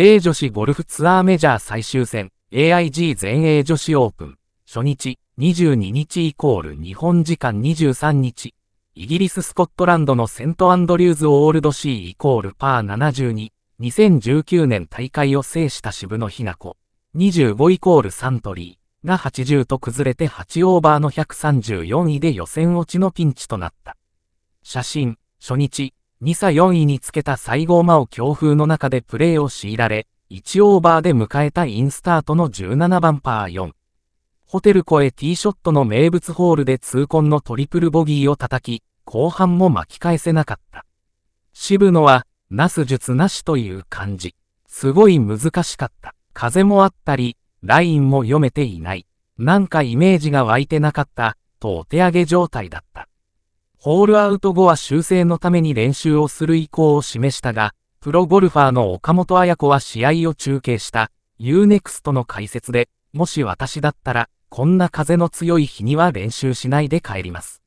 米女子ゴルフツアーメジャー最終戦 AIG 全英女子オープン初日22日イコール日本時間23日イギリススコットランドのセントアンドリューズオールドシーイコールパー722019年大会を制した渋野日向子25イコールサントリーが80と崩れて8オーバーの134位で予選落ちのピンチとなった写真初日2差4位につけた西郷真央強風の中でプレーを強いられ、1オーバーで迎えたインスタートの17番パー4。ホテル越えティーショットの名物ホールで痛恨のトリプルボギーを叩き、後半も巻き返せなかった。渋野は、なす術なしという感じ。すごい難しかった。風もあったり、ラインも読めていない。なんかイメージが湧いてなかった、とお手上げ状態だった。ホールアウト後は修正のために練習をする意向を示したが、プロゴルファーの岡本綾子は試合を中継した UNEXT の解説で、もし私だったら、こんな風の強い日には練習しないで帰ります。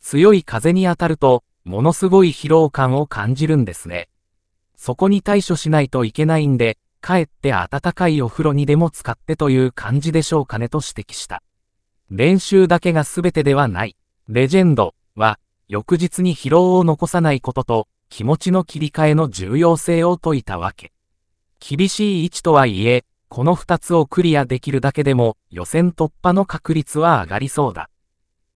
強い風に当たると、ものすごい疲労感を感じるんですね。そこに対処しないといけないんで、帰って暖かいお風呂にでも使ってという感じでしょうかねと指摘した。練習だけが全てではない。レジェンド、は、翌日に疲労を残さないことと、気持ちの切り替えの重要性を説いたわけ。厳しい位置とはいえ、この2つをクリアできるだけでも、予選突破の確率は上がりそうだ。